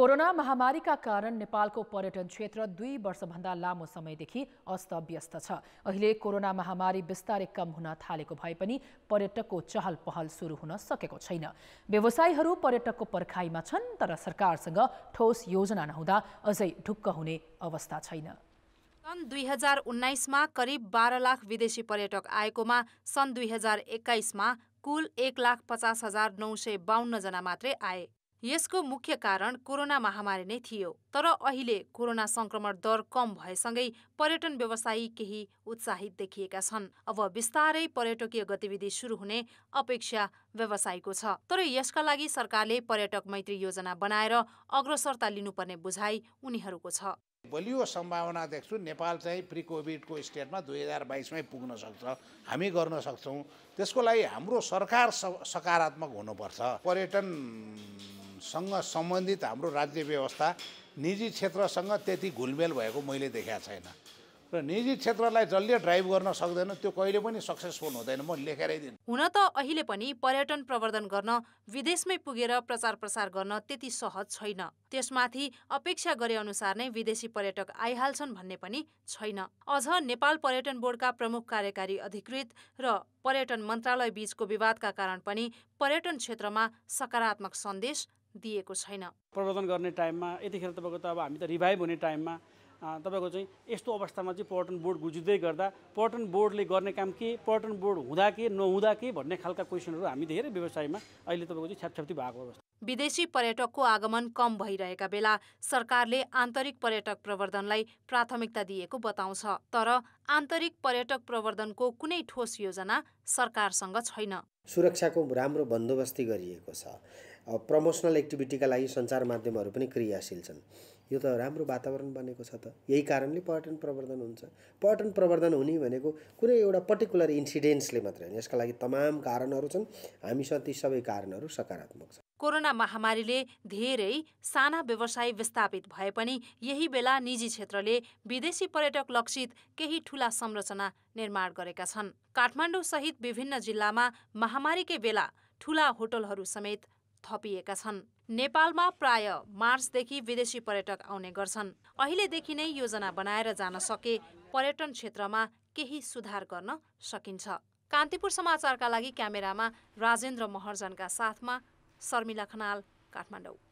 corona महामारीका कारण नेपालको पर्यटन क्षेत्र दुई वर्षभन्दा लामो समयदेखि अस्तव्यस्त छ अहिले कोरोना महामारी बिस्तारै कम हुन थालेको भए पनि पर्यटकको चहल पहल सुरु हुन सकेको छैन व्यवसायीहरू पर्यटकको पर्खाइमा छन् तर सरकारसँग ठोस योजना नहुँदा अझै ढुक्क हुने अवस्था छैन सन् दुई हजार उन्नाइसमा करिब बाह्र लाख विदेशी पर्यटक आएकोमा सन् दुई हजार एक्काइसमा कुल एक लाख पचास हजार नौ सय बाहन्नजना मात्रै आए यसको मुख्य कारण कोरोना महामारी नै थियो तर अहिले कोरोना संक्रमण दर कम भएसँगै पर्यटन व्यवसायी केही उत्साहित देखिएका छन् अब बिस्तारै पर्यटकीय गतिविधि सुरु हुने अपेक्षा व्यवसायीको छ तर यसका लागि सरकारले पर्यटक मैत्री योजना बनाएर अग्रसरता लिनुपर्ने बुझाइ उनीहरूको छ बलियो सम्भावना देख्छु नेपाल चाहिँ प्रि कोभिडको स्टेटमा दुई हजार बाइसमै पुग्न सक्छ हामी गर्न सक्छौँ त्यसको लागि हाम्रो सरकार सकारात्मक हुनुपर्छ पर्यटन सँग सम्बन्धित हाम्रो राज्य व्यवस्था निजी क्षेत्रसँग त्यति घुलमेल भएको मैले देखाएको छैन र निजी क्षेत्रलाई जसले ड्राइभ गर्न सक्दैन त्यो कहिले पनि सक्सेसफुल हुँदैन म लेखेरै दिन्छु हुन त अहिले पनि पर्यटन प्रवर्धन गर्न विदेशमै पुगेर प्रचार प्रसार गर्न त्यति सहज छैन त्यसमाथि अपेक्षा गरे अनुसार नै विदेशी पर्यटक आइहाल्छन् भन्ने पनि छैन अझ नेपाल पर्यटन बोर्डका प्रमुख कार्यकारी अधिकृत र पर्यटन मन्त्रालय बीचको विवादका कारण पनि पर्यटन क्षेत्रमा सकारात्मक सन्देश दिएको छैन प्रवर्धन गर्ने टाइममा यतिखेर तपाईँको त अब हामी त रिभाइभ हुने टाइममा तपाईँको चाहिँ यस्तो अवस्थामा चाहिँ पर्यटन बोर्ड गुजुदै गर्दा पर्यटन बोर्डले गर्ने काम के पर्यटन बोर्ड हुँदा के नहुँदा के भन्ने खालका क्वेसनहरू हामी धेरै व्यवसायमा अहिले तपाईँको चाहिँ छ्यापछ्याप्ती भएको अवस्था विदेशी पर्यटकको आगमन कम भइरहेका बेला सरकारले आन्तरिक पर्यटक प्रवर्धनलाई प्राथमिकता दिएको बताउँछ तर आन्तरिक पर्यटक प्रवर्धनको कुनै ठोस योजना सरकारसँग छैन सुरक्षाको राम्रो बन्दोबस्ती गरिएको छ प्रमोसनल एक्टिभिटीका लागि सञ्चार माध्यमहरू पनि क्रियाशील छन् यो त राम्रो वातावरण बनेको छ त यही कारणले पर्यटन प्रवर्धन हुन्छ पर्यटन प्रवर्धन हुने भनेको कुनै एउटा पर्टिकुलर इन्सिडेन्ट्सले मात्रै होइन यसका लागि तमाम कारणहरू छन् हामीसँग ती सबै कारणहरू सकारात्मक छन् कोरोना महामारीले धेरै साना व्यवसाय विस्थापित भए पनि यही बेला निजी क्षेत्रले विदेशी पर्यटक लक्षित केही ठुला संरचना निर्माण गरेका छन् काठमाडौँ सहित विभिन्न जिल्लामा महामारीकै बेला ठुला होटलहरू समेत थपिएका छन् नेपालमा प्राय मार्चदेखि विदेशी पर्यटक आउने गर्छन् अहिलेदेखि नै योजना बनाएर जान सके पर्यटन क्षेत्रमा केही सुधार गर्न सकिन्छ कान्तिपुर समाचारका लागि क्यामेरामा राजेन्द्र महर्जनका साथमा शर्मिला खनाल काठमाडौँ